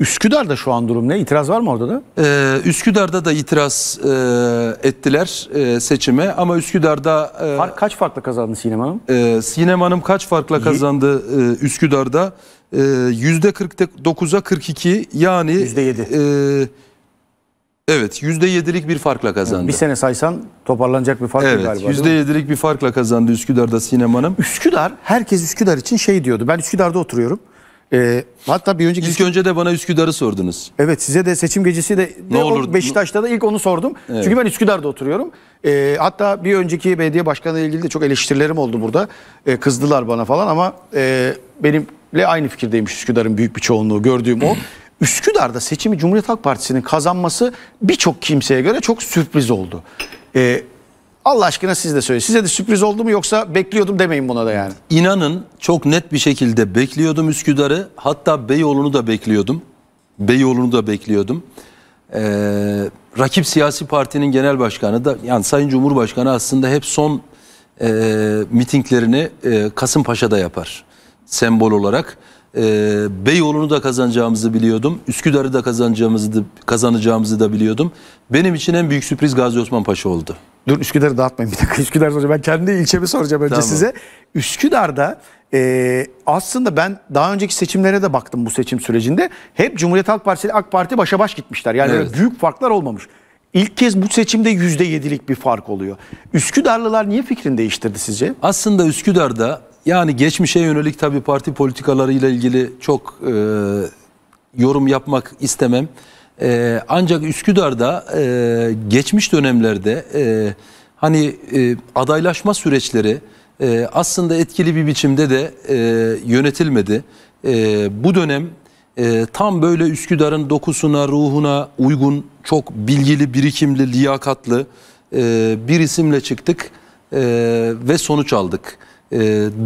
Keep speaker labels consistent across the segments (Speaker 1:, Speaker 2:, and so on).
Speaker 1: Üsküdar'da şu an durum ne? İtiraz var mı orada da?
Speaker 2: Ee, Üsküdar'da da itiraz e, ettiler e, seçime ama Üsküdar'da... E, Fark kaç farkla kazandı Sinem Hanım? E, Sinem Hanım kaç farkla kazandı e, Üsküdar'da? E, %49'a 42 yani... %7. E, Evet %7'lik bir farkla kazandı. Bir sene
Speaker 1: saysan toparlanacak bir fark evet, galiba. Evet %7'lik
Speaker 2: bir farkla kazandı Üsküdar'da Sinem Hanım. Üsküdar,
Speaker 1: herkes Üsküdar için şey diyordu. Ben Üsküdar'da oturuyorum. Ee, hatta bir önceki... İlk önce de bana Üsküdar'ı sordunuz. Evet size de seçim gecesi de, ne de olur, Beşiktaş'ta da ilk onu sordum. Evet. Çünkü ben Üsküdar'da oturuyorum. Ee, hatta bir önceki belediye başkanı ile ilgili de çok eleştirilerim oldu burada. Ee, kızdılar bana falan ama e, benimle aynı fikirdeymiş Üsküdar'ın büyük bir çoğunluğu gördüğüm o. Üsküdar'da seçimi Cumhuriyet Halk Partisi'nin kazanması birçok kimseye göre çok sürpriz oldu. Ee, Allah aşkına siz de söyleyin. Size de sürpriz oldu mu yoksa bekliyordum demeyin buna da yani.
Speaker 2: İnanın çok net bir şekilde bekliyordum Üsküdar'ı. Hatta Beyoğlu'nu da bekliyordum. Beyoğlu'nu da bekliyordum. Ee, rakip siyasi partinin genel başkanı da yani Sayın Cumhurbaşkanı aslında hep son e, mitinglerini e, Kasımpaşa'da yapar sembol olarak. E, Beyoğlu'nu da kazanacağımızı biliyordum. Üsküdar'ı da kazanacağımızı, da, kazanacağımızı da biliyordum. Benim için en büyük sürpriz Gazi Osman
Speaker 1: Paşa oldu. Dur Üsküdar'ı dağıtmayın bir dakika Üsküdar soracağım. Ben kendi ilçemi soracağım önce tamam. size. Üsküdar'da e, aslında ben daha önceki seçimlere de baktım bu seçim sürecinde. Hep Cumhuriyet Halk Partisi ile AK Parti başa baş gitmişler. Yani evet. büyük farklar olmamış. İlk kez bu seçimde yüzde yedilik bir fark oluyor. Üsküdarlılar niye fikrini değiştirdi sizce? Aslında Üsküdar'da
Speaker 2: yani geçmişe yönelik tabii parti politikalarıyla ilgili çok e, yorum yapmak istemem. E, ancak Üsküdar'da e, geçmiş dönemlerde e, hani e, adaylaşma süreçleri e, aslında etkili bir biçimde de e, yönetilmedi. E, bu dönem e, tam böyle Üsküdar'ın dokusuna, ruhuna uygun, çok bilgili, birikimli, liyakatlı e, bir isimle çıktık e, ve sonuç aldık. E,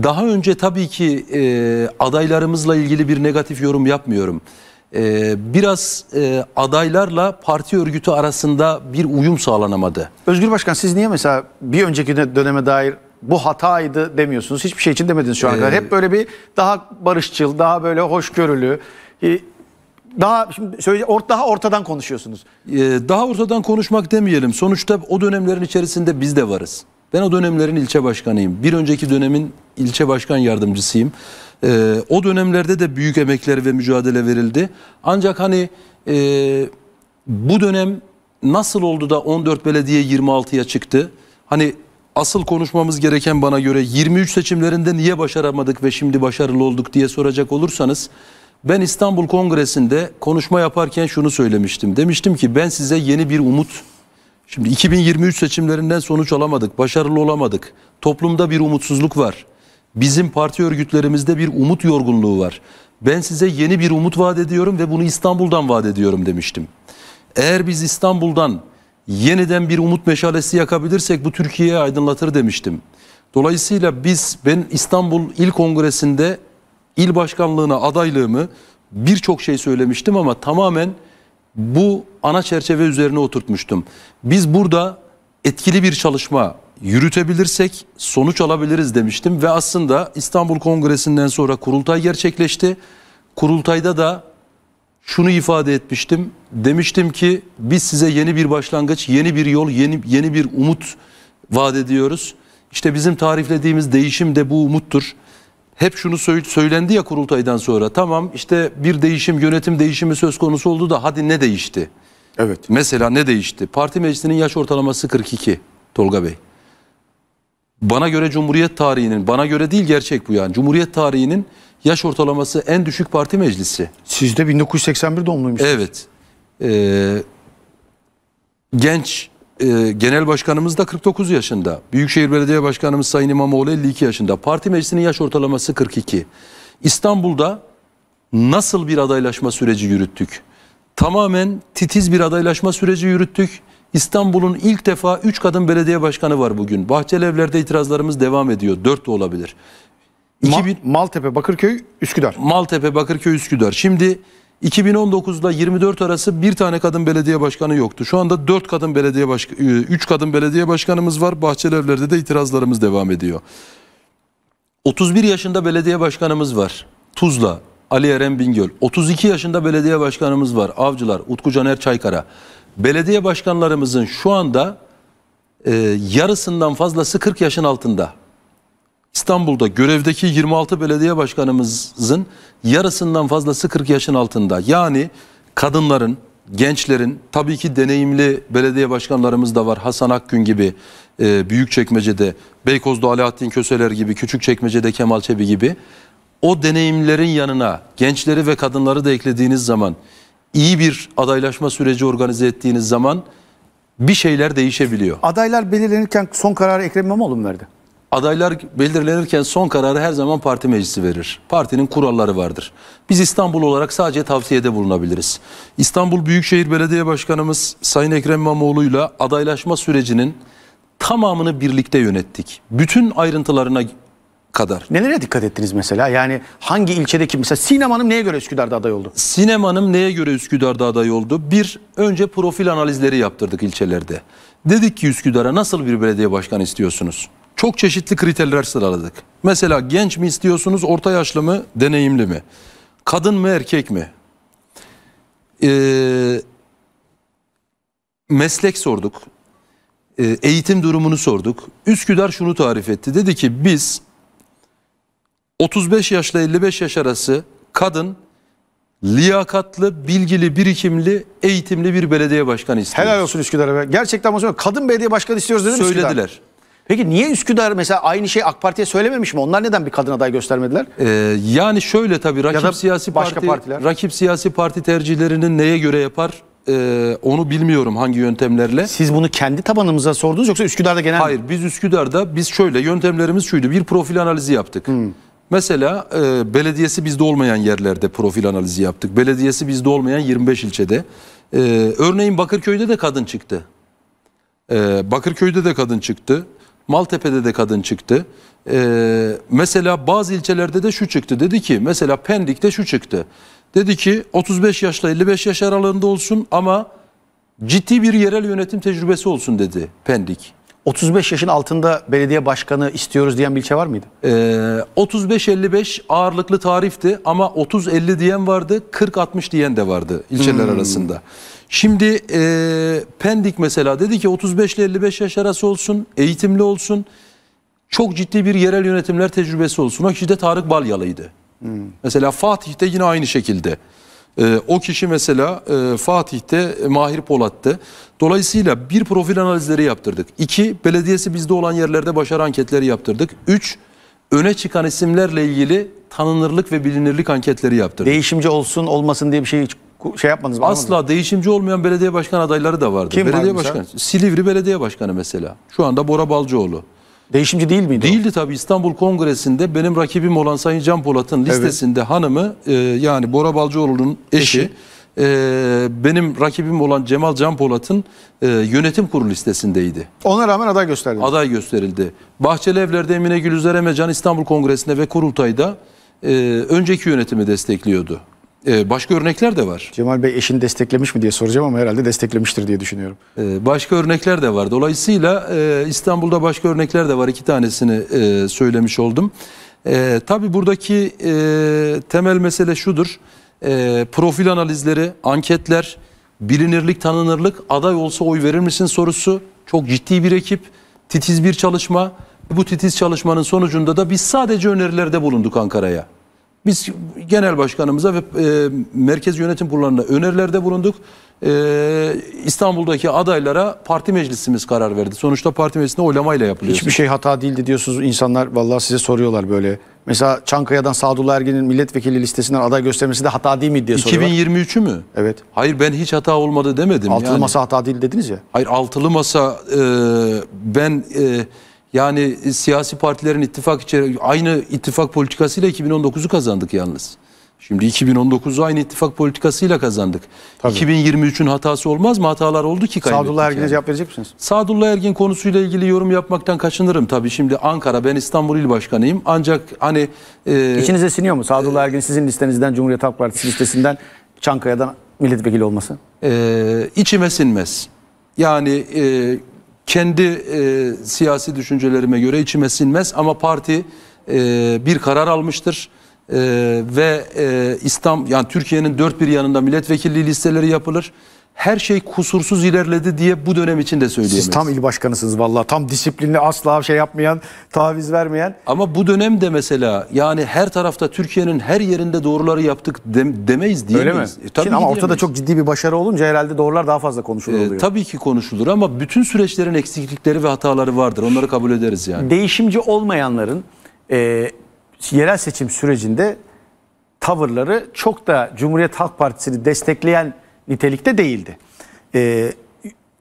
Speaker 2: daha önce tabii ki e, adaylarımızla ilgili bir negatif yorum yapmıyorum. Ee, biraz e, adaylarla parti örgütü arasında bir uyum sağlanamadı.
Speaker 1: Özgür Başkan siz niye mesela bir önceki döneme dair bu hataydı demiyorsunuz? Hiçbir şey için demediniz şu ana ee, kadar. Hep böyle bir daha barışçıl, daha böyle hoşgörülü, e, daha şimdi söyle or, daha ortadan konuşuyorsunuz. Ee, daha ortadan konuşmak demeyelim. Sonuçta o
Speaker 2: dönemlerin içerisinde biz de varız. Ben o dönemlerin ilçe başkanıyım. Bir önceki dönemin ilçe başkan yardımcısıyım. E, o dönemlerde de büyük emekler ve mücadele verildi. Ancak hani e, bu dönem nasıl oldu da 14 belediye 26'ya çıktı? Hani asıl konuşmamız gereken bana göre 23 seçimlerinde niye başaramadık ve şimdi başarılı olduk diye soracak olursanız ben İstanbul Kongresi'nde konuşma yaparken şunu söylemiştim. Demiştim ki ben size yeni bir umut Şimdi 2023 seçimlerinden sonuç alamadık, başarılı olamadık. Toplumda bir umutsuzluk var. Bizim parti örgütlerimizde bir umut yorgunluğu var. Ben size yeni bir umut vaat ediyorum ve bunu İstanbul'dan vaat ediyorum demiştim. Eğer biz İstanbul'dan yeniden bir umut meşalesi yakabilirsek bu Türkiye'yi aydınlatır demiştim. Dolayısıyla biz ben İstanbul İl Kongresi'nde il başkanlığına adaylığımı birçok şey söylemiştim ama tamamen bu ana çerçeve üzerine oturtmuştum. Biz burada etkili bir çalışma yürütebilirsek sonuç alabiliriz demiştim ve aslında İstanbul Kongresi'nden sonra kurultay gerçekleşti. Kurultayda da şunu ifade etmiştim. Demiştim ki biz size yeni bir başlangıç, yeni bir yol, yeni yeni bir umut vaat ediyoruz. İşte bizim tariflediğimiz değişim de bu umuttur. Hep şunu söylendi ya kurultaydan sonra. Tamam işte bir değişim, yönetim değişimi söz konusu oldu da hadi ne değişti? Evet. Mesela ne değişti? Parti meclisinin yaş ortalaması
Speaker 1: 42 Tolga Bey
Speaker 2: bana göre Cumhuriyet tarihinin, bana göre değil gerçek bu yani. Cumhuriyet tarihinin yaş ortalaması en düşük parti meclisi.
Speaker 1: Siz de 1981 doğumluymuşsunuz.
Speaker 2: Evet. Ee, genç e, genel başkanımız da 49 yaşında. Büyükşehir Belediye Başkanımız Sayın İmamoğlu 52 yaşında. Parti meclisinin yaş ortalaması 42. İstanbul'da nasıl bir adaylaşma süreci yürüttük? Tamamen titiz bir adaylaşma süreci yürüttük. İstanbul'un ilk defa 3 kadın belediye başkanı var bugün. Bahçelievler'de itirazlarımız devam ediyor. 4 de olabilir. 2000... Maltepe, Bakırköy, Üsküdar. Maltepe, Bakırköy, Üsküdar. Şimdi 2019'da 24 arası bir tane kadın belediye başkanı yoktu. Şu anda 4 kadın belediye baş, 3 e, kadın belediye başkanımız var. Bahçelievler'de de itirazlarımız devam ediyor. 31 yaşında belediye başkanımız var. Tuzla, Ali Eren Bingöl. 32 yaşında belediye başkanımız var. Avcılar, Utku Caner Çaykara belediye başkanlarımızın şu anda e, yarısından fazlası 40 yaşın altında. İstanbul'da görevdeki 26 belediye başkanımızın yarısından fazlası 40 yaşın altında. Yani kadınların, gençlerin, tabii ki deneyimli belediye başkanlarımız da var. Hasan Akgün gibi e, Büyükçekmece'de, Beykoz'da Alaaddin Köseler gibi, Küçükçekmece'de Kemal Çebi gibi. O deneyimlerin yanına gençleri ve kadınları da eklediğiniz zaman iyi bir adaylaşma süreci organize ettiğiniz zaman bir şeyler değişebiliyor.
Speaker 1: Adaylar belirlenirken son kararı Ekrem İmamoğlu mu verdi?
Speaker 2: Adaylar belirlenirken son kararı her zaman parti meclisi verir. Partinin kuralları vardır. Biz İstanbul olarak sadece tavsiyede bulunabiliriz. İstanbul Büyükşehir Belediye Başkanımız Sayın Ekrem İmamoğlu'yla adaylaşma sürecinin
Speaker 1: tamamını birlikte yönettik. Bütün ayrıntılarına kadar. Nelere dikkat ettiniz mesela? Yani hangi ilçedeki mesela Sinem Hanım neye göre Üsküdar'da aday oldu? Sinem Hanım neye
Speaker 2: göre Üsküdar'da aday oldu? Bir, önce profil analizleri yaptırdık ilçelerde. Dedik ki Üsküdar'a nasıl bir belediye başkanı istiyorsunuz? Çok çeşitli kriterler sıraladık. Mesela genç mi istiyorsunuz, orta yaşlı mı, deneyimli mi? Kadın mı, erkek mi? Ee, meslek sorduk. Ee, eğitim durumunu sorduk. Üsküdar şunu tarif etti. Dedi ki biz 35 yaşla 55 yaş arası kadın liyakatlı,
Speaker 1: bilgili, birikimli, eğitimli bir belediye başkanı istiyor. Helal olsun Üsküdar'a. Gerçekten bu kadın belediye başkanı istiyoruz dedim. Söylediler. Üsküdar. Peki niye Üsküdar mesela aynı şey AK Parti'ye söylememiş mi? Onlar neden bir kadın aday göstermediler?
Speaker 2: Ee, yani şöyle tabii rakip ya siyasi başka parti partiler. rakip siyasi parti tercihlerini neye göre yapar? Ee, onu bilmiyorum hangi yöntemlerle. Siz bunu kendi tabanımıza sordunuz yoksa Üsküdar'da genel Hayır biz Üsküdar'da biz şöyle yöntemlerimiz şuydu. Bir profil analizi yaptık. Hmm. Mesela e, belediyesi bizde olmayan yerlerde profil analizi yaptık. Belediyesi bizde olmayan 25 ilçede. E, örneğin Bakırköy'de de kadın çıktı. E, Bakırköy'de de kadın çıktı. Maltepe'de de kadın çıktı. E, mesela bazı ilçelerde de şu çıktı. Dedi ki mesela Pendik'te şu çıktı. Dedi ki 35 yaşla 55 yaş aralığında olsun ama ciddi bir yerel yönetim tecrübesi olsun dedi Pendik. 35 yaşın altında belediye başkanı istiyoruz diyen bir ilçe var mıydı? Ee, 35-55 ağırlıklı tarifti ama 30-50 diyen vardı, 40-60 diyen de vardı ilçeler hmm. arasında. Şimdi e, Pendik mesela dedi ki 35 ile 55 yaş arası olsun, eğitimli olsun, çok ciddi bir yerel yönetimler tecrübesi olsun. O kişi de Tarık Balyalı'ydı. Hmm. Mesela Fatih'te yine aynı şekilde. Ee, o kişi mesela e, Fatih'te, Mahir Polat'ta. Dolayısıyla bir profil analizleri yaptırdık. İki, belediyesi bizde olan yerlerde başarı anketleri yaptırdık. Üç, öne çıkan isimlerle ilgili tanınırlık ve bilinirlik anketleri yaptırdık. Değişimci olsun olmasın diye bir şey şey yapmadınız mı? Asla değişimci olmayan belediye başkan adayları da vardı. Kim belediye var başkan, Silivri belediye başkanı mesela. Şu anda Bora Balcıoğlu. Değişimci değil miydi? Değildi o? tabii. İstanbul Kongresi'nde benim rakibim olan Sayın Can Polat'ın listesinde evet. hanımı e, yani Bora Balcıoğlu'nun eşi, E, benim rakibim olan Cemal Can Polat'ın e, yönetim kurulu listesindeydi. Ona rağmen aday gösterildi. Aday gösterildi. Bahçeli Evler'de Emine Gülüzer Emecan İstanbul Kongresi'nde ve kurultayda e, önceki yönetimi destekliyordu. Ee, başka örnekler de var.
Speaker 1: Cemal Bey eşini desteklemiş mi diye soracağım ama herhalde desteklemiştir diye düşünüyorum.
Speaker 2: Ee, başka örnekler de var. Dolayısıyla e, İstanbul'da başka örnekler de var. İki tanesini e, söylemiş oldum. E, tabii buradaki temel mesele şudur. profil analizleri, anketler, bilinirlik, tanınırlık, aday olsa oy verir misin sorusu. Çok ciddi bir ekip, titiz bir çalışma. Bu titiz çalışmanın sonucunda da biz sadece önerilerde bulunduk Ankara'ya. Biz genel başkanımıza ve e, merkez yönetim kurullarına önerilerde bulunduk. E, İstanbul'daki adaylara parti meclisimiz karar verdi.
Speaker 1: Sonuçta parti meclisinde oylamayla yapılıyor. Hiçbir şey hata değildi diyorsunuz. İnsanlar vallahi size soruyorlar böyle. Mesela Çankaya'dan Sadullah Ergin'in milletvekili listesinden aday göstermesi de hata değil mi diye soruyorlar.
Speaker 2: 2023'ü mü? Evet. Hayır ben hiç hata olmadı demedim. Altılı yani. masa
Speaker 1: hata değil dediniz ya.
Speaker 2: Hayır altılı masa e, ben... E, yani e, siyasi partilerin ittifak içeri aynı ittifak politikasıyla 2019'u kazandık yalnız. Şimdi 2019'u aynı ittifak politikasıyla kazandık. 2023'ün hatası olmaz mı? Hatalar oldu ki kaybettik. Sadullah Ergin'e yani. cevap verecek misiniz? Sadullah Ergin konusuyla ilgili yorum yapmaktan kaçınırım tabii. Şimdi Ankara, ben İstanbul İl Başkanıyım. Ancak hani...
Speaker 1: E, İçinize siniyor mu? Sadullah e, Ergin sizin listenizden, Cumhuriyet Halk Partisi listesinden, Çankaya'dan milletvekili olması?
Speaker 2: E, içime sinmez. Yani e, kendi e, siyasi düşüncelerime göre içime sinmez ama parti e, bir karar almıştır. E, ve e, İslam yani Türkiye'nin dört bir yanında milletvekilliği listeleri yapılır her şey kusursuz ilerledi diye bu dönem için de söyleyemeyiz. Siz tam il başkanısınız vallahi. Tam disiplinli asla şey yapmayan, taviz vermeyen. Ama bu dönem de mesela yani her tarafta Türkiye'nin her yerinde doğruları yaptık de, demeyiz diyemeyiz. Öyle mi? E, tabii Şimdi ama ortada
Speaker 1: çok ciddi bir başarı olunca herhalde doğrular daha fazla konuşulur e, oluyor. E,
Speaker 2: tabii ki konuşulur ama bütün süreçlerin eksiklikleri ve hataları vardır. Onları kabul ederiz yani.
Speaker 1: Değişimci olmayanların e, yerel seçim sürecinde tavırları çok da Cumhuriyet Halk Partisi'ni destekleyen nitelikte değildi. Ee,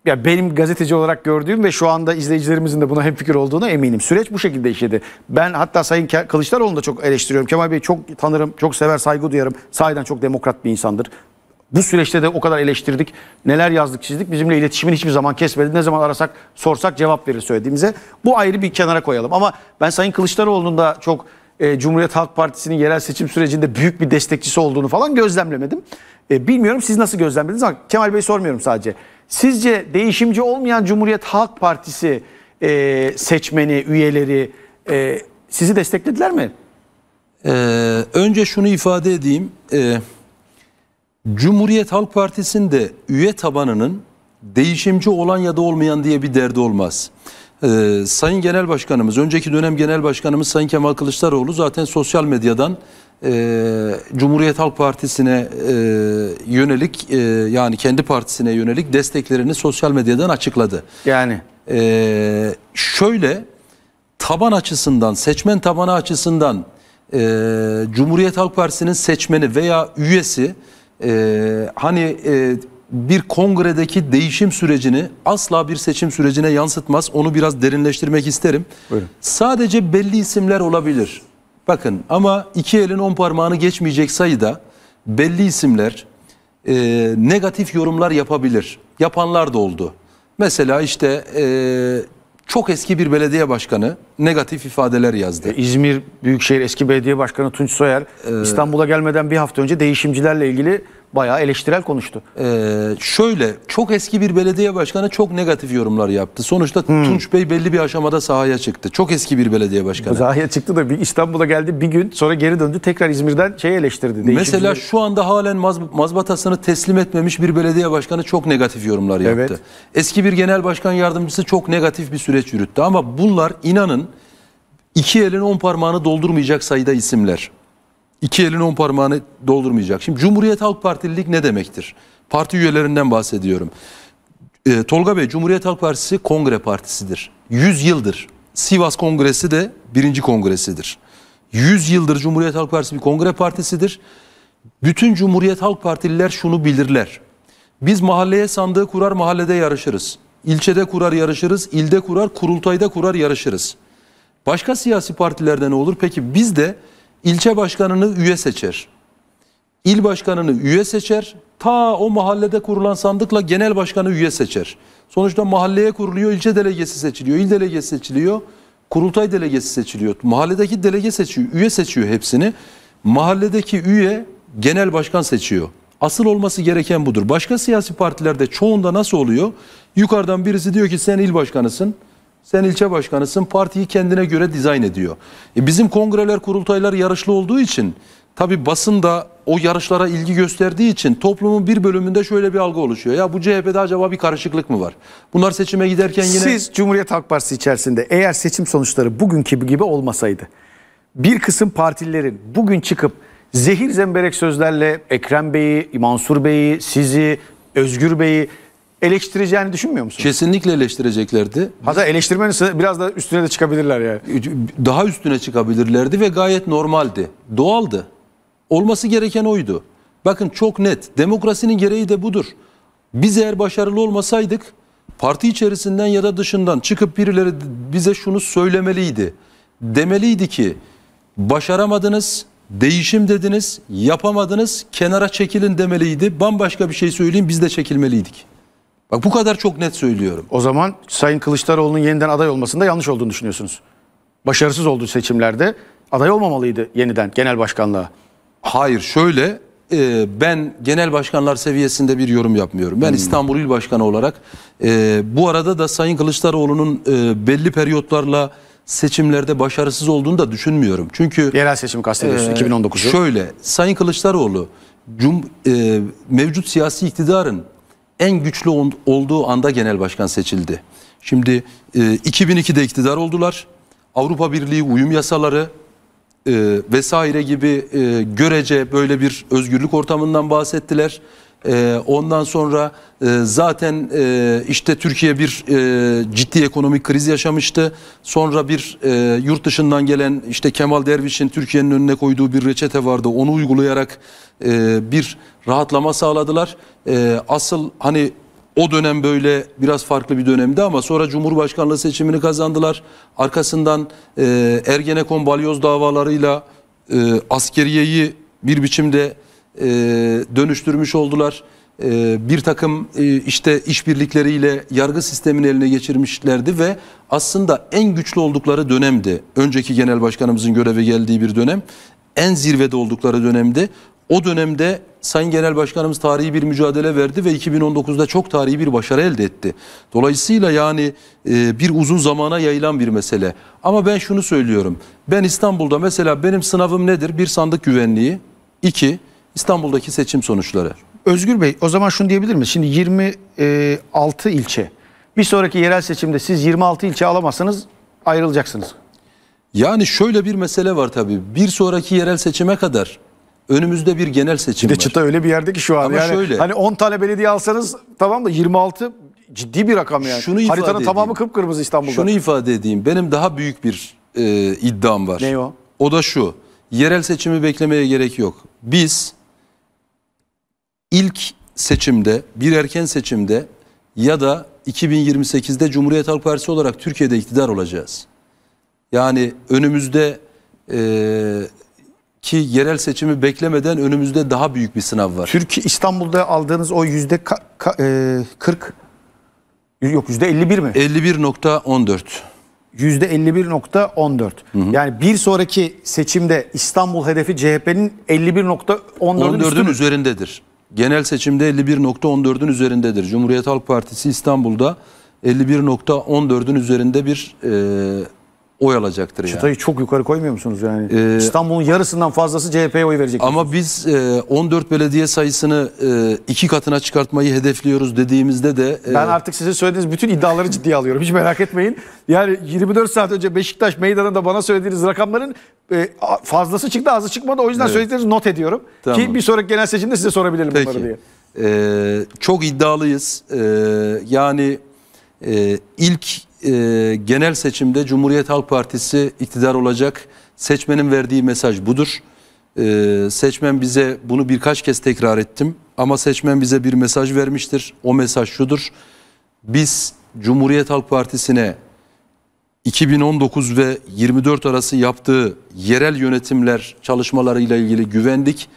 Speaker 1: ya benim gazeteci olarak gördüğüm ve şu anda izleyicilerimizin de buna fikir olduğuna eminim. Süreç bu şekilde işledi. Ben hatta Sayın Kılıçdaroğlu'nu da çok eleştiriyorum. Kemal Bey çok tanırım, çok sever, saygı duyarım. Sahiden çok demokrat bir insandır. Bu süreçte de o kadar eleştirdik. Neler yazdık çizdik. Bizimle iletişimin hiçbir zaman kesmedi. Ne zaman arasak sorsak cevap verir söylediğimize. Bu ayrı bir kenara koyalım. Ama ben Sayın Kılıçdaroğlu'nun da çok e, Cumhuriyet Halk Partisi'nin yerel seçim sürecinde büyük bir destekçisi olduğunu falan gözlemlemedim. E, bilmiyorum siz nasıl gözlemlediniz ama Kemal Bey sormuyorum sadece. Sizce değişimci olmayan Cumhuriyet Halk Partisi e, seçmeni, üyeleri e, sizi desteklediler mi? Ee, önce şunu ifade edeyim. Ee, Cumhuriyet
Speaker 2: Halk Partisi'nde üye tabanının değişimci olan ya da olmayan diye bir derdi olmaz. Ee, Sayın Genel Başkanımız, önceki dönem Genel Başkanımız Sayın Kemal Kılıçdaroğlu zaten sosyal medyadan e, Cumhuriyet Halk Partisi'ne e, yönelik e, yani kendi partisine yönelik desteklerini sosyal medyadan açıkladı. Yani e, şöyle taban açısından, seçmen tabanı açısından e, Cumhuriyet Halk Partisi'nin seçmeni veya üyesi e, hani e, bir kongredeki değişim sürecini asla bir seçim sürecine yansıtmaz. Onu biraz derinleştirmek isterim. Buyurun. Sadece belli isimler olabilir. Bakın ama iki elin on parmağını geçmeyecek sayıda belli isimler e, negatif yorumlar yapabilir. Yapanlar da oldu. Mesela işte e,
Speaker 1: çok eski bir belediye başkanı negatif ifadeler yazdı. E, İzmir Büyükşehir eski belediye başkanı Tunç Soyer ee, İstanbul'a gelmeden bir hafta önce değişimcilerle ilgili bayağı eleştirel konuştu. Ee, şöyle çok eski bir belediye başkanı çok negatif yorumlar yaptı. Sonuçta hmm. Tunç Bey belli bir aşamada sahaya çıktı. Çok eski bir belediye başkanı. Sahaya çıktı da bir İstanbul'a geldi bir gün sonra geri döndü tekrar İzmir'den şey eleştirdi. Mesela
Speaker 2: şu anda halen maz mazbatasını teslim etmemiş bir belediye başkanı çok negatif yorumlar yaptı. Evet. Eski bir genel başkan yardımcısı çok negatif bir süreç yürüttü ama bunlar inanın iki elin on parmağını doldurmayacak sayıda isimler iki elin on parmağını doldurmayacak. Şimdi Cumhuriyet Halk Partililik ne demektir? Parti üyelerinden bahsediyorum. E, Tolga Bey, Cumhuriyet Halk Partisi kongre partisidir. 100 yıldır. Sivas Kongresi de birinci kongresidir. 100 yıldır Cumhuriyet Halk Partisi bir kongre partisidir. Bütün Cumhuriyet Halk Partililer şunu bilirler. Biz mahalleye sandığı kurar mahallede yarışırız. İlçede kurar yarışırız, ilde kurar, kurultayda kurar yarışırız. Başka siyasi partilerde ne olur? Peki biz de İlçe başkanını üye seçer. İl başkanını üye seçer. Ta o mahallede kurulan sandıkla genel başkanı üye seçer. Sonuçta mahalleye kuruluyor, ilçe delegesi seçiliyor, il delegesi seçiliyor, kurultay delegesi seçiliyor. Mahalledeki delege seçiyor, üye seçiyor hepsini. Mahalledeki üye genel başkan seçiyor. Asıl olması gereken budur. Başka siyasi partilerde çoğunda nasıl oluyor? Yukarıdan birisi diyor ki sen il başkanısın. Sen ilçe başkanısın. Partiyi kendine göre dizayn ediyor. E bizim kongreler, kurultaylar yarışlı olduğu için tabi basın da o yarışlara ilgi gösterdiği için toplumun bir bölümünde şöyle bir algı oluşuyor. Ya bu CHP'de acaba bir karışıklık mı var? Bunlar seçime giderken yine... Siz
Speaker 1: Cumhuriyet Halk Partisi içerisinde eğer seçim sonuçları bugünkü gibi olmasaydı bir kısım partililerin bugün çıkıp zehir zemberek sözlerle Ekrem Bey'i, Mansur Bey'i, sizi, Özgür Bey'i eleştireceğini düşünmüyor musun?
Speaker 2: Kesinlikle eleştireceklerdi.
Speaker 1: Hatta eleştirmenin biraz da üstüne de çıkabilirler yani. Daha üstüne çıkabilirlerdi ve gayet
Speaker 2: normaldi. Doğaldı. Olması gereken oydu. Bakın çok net. Demokrasinin gereği de budur. Biz eğer başarılı olmasaydık parti içerisinden ya da dışından çıkıp birileri bize şunu söylemeliydi. Demeliydi ki başaramadınız, değişim dediniz, yapamadınız, kenara çekilin demeliydi. Bambaşka bir
Speaker 1: şey söyleyeyim biz de çekilmeliydik. Bak bu kadar çok net söylüyorum. O zaman Sayın Kılıçdaroğlu'nun yeniden aday olmasında yanlış olduğunu düşünüyorsunuz. Başarısız olduğu seçimlerde aday olmamalıydı yeniden genel başkanlığa. Hayır şöyle e, ben genel başkanlar seviyesinde
Speaker 2: bir yorum yapmıyorum. Ben hmm. İstanbul İl Başkanı olarak e, bu arada da Sayın Kılıçdaroğlu'nun e, belli periyotlarla seçimlerde başarısız olduğunu da düşünmüyorum. Çünkü yerel seçim kastediyorsun e, 2019'u. Şöyle Sayın Kılıçdaroğlu cum, e, mevcut siyasi iktidarın en güçlü olduğu anda genel başkan seçildi. Şimdi 2002'de e, iktidar oldular. Avrupa Birliği uyum yasaları e, vesaire gibi e, görece böyle bir özgürlük ortamından bahsettiler. Ee, ondan sonra e, zaten e, işte Türkiye bir e, ciddi ekonomik kriz yaşamıştı. Sonra bir yurt dışından gelen işte Kemal Derviş'in Türkiye'nin önüne koyduğu bir reçete vardı. Onu uygulayarak bir rahatlama sağladılar. asıl hani o dönem böyle biraz farklı bir dönemdi ama sonra Cumhurbaşkanlığı seçimini kazandılar. Arkasından e, Ergenekon balyoz davalarıyla askeriyeyi bir biçimde e, dönüştürmüş oldular. E, bir takım e, işte işbirlikleriyle yargı sistemini eline geçirmişlerdi ve aslında en güçlü oldukları dönemdi. Önceki genel başkanımızın göreve geldiği bir dönem. En zirvede oldukları dönemdi. O dönemde Sayın Genel Başkanımız tarihi bir mücadele verdi ve 2019'da çok tarihi bir başarı elde etti. Dolayısıyla yani e, bir uzun zamana yayılan bir mesele. Ama ben şunu söylüyorum. Ben İstanbul'da mesela benim sınavım
Speaker 1: nedir? Bir sandık güvenliği, İki. İstanbul'daki seçim sonuçları. Özgür Bey o zaman şunu diyebilir miyiz? Şimdi 26 e, ilçe. Bir sonraki yerel seçimde siz 26 ilçe alamazsanız ayrılacaksınız. Yani şöyle bir mesele var tabii. Bir sonraki yerel seçime kadar önümüzde bir genel seçim bir de var. çıta öyle bir yerde ki şu an. Ama yani şöyle. Hani 10 tane belediye alsanız tamam da 26 ciddi bir rakam yani. Şunu ifade Haritanın edeyim. tamamı kıpkırmızı İstanbul'da. Şunu
Speaker 2: ifade edeyim. Benim daha büyük bir e, iddiam var. Ne o? O da şu. Yerel seçimi beklemeye gerek yok. Biz ilk seçimde, bir erken seçimde ya da 2028'de Cumhuriyet Halk Partisi olarak Türkiye'de iktidar olacağız. Yani önümüzde e, ki yerel seçimi beklemeden önümüzde daha büyük bir sınav var.
Speaker 1: Türkiye İstanbul'da aldığınız o yüzde 40 yok yüzde 51 mi?
Speaker 2: 51.14.
Speaker 1: Yüzde 51.14. Yani bir sonraki seçimde İstanbul hedefi CHP'nin 51.14'ün 14'ün üstünü.
Speaker 2: üzerindedir genel seçimde 51.14'ün üzerindedir. Cumhuriyet Halk Partisi İstanbul'da 51.14'ün üzerinde bir e, oy alacaktır. Çıtayı
Speaker 1: yani. çok yukarı koymuyor musunuz yani? Ee, İstanbul'un yarısından fazlası CHP'ye oy verecek. Ama
Speaker 2: biz e, 14 belediye sayısını e, iki katına
Speaker 1: çıkartmayı hedefliyoruz dediğimizde de... E, ben artık size söylediğiniz bütün iddiaları ciddiye alıyorum. Hiç merak etmeyin. Yani 24 saat önce Beşiktaş meydanında bana söylediğiniz rakamların e, fazlası çıktı azı çıkmadı. O yüzden evet. söylediğinizi not ediyorum. Tamam. Ki bir sonraki genel seçimde size sorabilirim Peki. bunları diye.
Speaker 2: Ee, çok iddialıyız. Ee, yani e, ilk e, genel seçimde Cumhuriyet Halk Partisi iktidar olacak. Seçmenin verdiği mesaj budur. E, seçmen bize bunu birkaç kez tekrar ettim. Ama seçmen bize bir mesaj vermiştir. O mesaj şudur. Biz Cumhuriyet Halk Partisi'ne 2019 ve 24 arası yaptığı yerel yönetimler çalışmalarıyla ilgili güvendik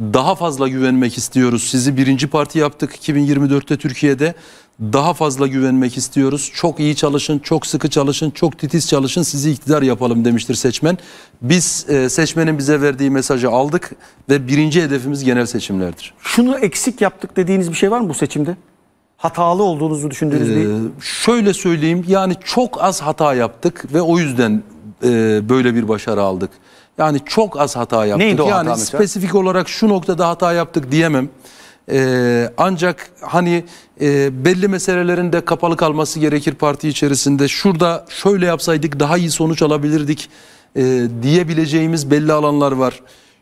Speaker 2: daha fazla güvenmek istiyoruz. Sizi birinci parti yaptık 2024'te Türkiye'de. Daha fazla güvenmek istiyoruz. Çok iyi çalışın, çok sıkı çalışın, çok titiz çalışın. Sizi iktidar yapalım demiştir seçmen. Biz e, seçmenin bize verdiği mesajı aldık ve birinci hedefimiz genel seçimlerdir.
Speaker 1: Şunu eksik yaptık dediğiniz bir şey var mı bu seçimde? Hatalı olduğunuzu düşündüğünüz ee, Şöyle söyleyeyim yani çok
Speaker 2: az hata yaptık ve o yüzden e, böyle bir başarı aldık. Yani çok az hata yaptık. Neydi o yani hata mesela? olarak şu noktada hata yaptık diyemem. Ee, ancak hani e, belli meselelerin de kapalı kalması gerekir parti içerisinde. Şurada şöyle yapsaydık daha iyi sonuç alabilirdik e, diyebileceğimiz belli alanlar var.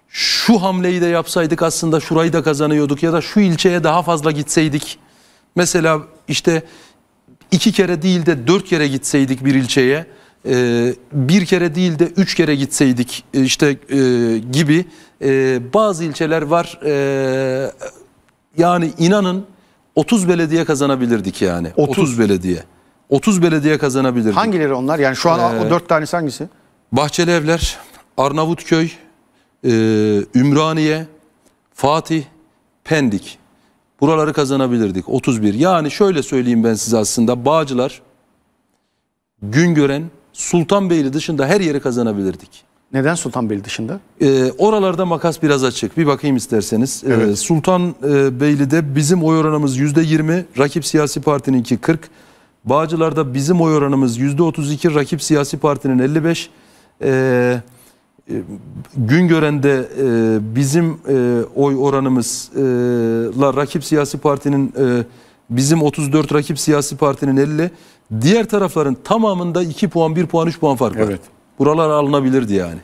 Speaker 2: Şu hamleyi de yapsaydık aslında şurayı da kazanıyorduk ya da şu ilçeye daha fazla gitseydik. Mesela işte iki kere değil de dört kere gitseydik bir ilçeye e, bir kere değil de üç kere gitseydik e, işte e, gibi e, bazı ilçeler var. E, yani inanın 30 belediye kazanabilirdik yani. 30, 30 belediye. 30 belediye kazanabilirdik.
Speaker 1: Hangileri onlar? Yani şu an ee, o 4 tanesi hangisi?
Speaker 2: Bahçeli Evler, Arnavutköy, e, Ümraniye, Fatih, Pendik. Buraları kazanabilirdik. 31. Yani şöyle söyleyeyim ben size aslında. Bağcılar, Güngören, Sultanbeyli dışında her yeri kazanabilirdik. Neden Sultanbeyli dışında? Ee, oralarda makas biraz açık. Bir bakayım isterseniz. Ee, evet. Ee, Sultanbeyli'de e, bizim oy oranımız %20, rakip siyasi partininki 40. Bağcılar'da bizim oy oranımız %32, rakip siyasi partinin 55. Ee, e, Güngören'de e, bizim e, oy oranımızla e, rakip siyasi partinin e, bizim 34, rakip siyasi partinin 50. Diğer tarafların tamamında 2 puan, 1 puan, 3 puan fark var. Evet. Buralar alınabilirdi yani.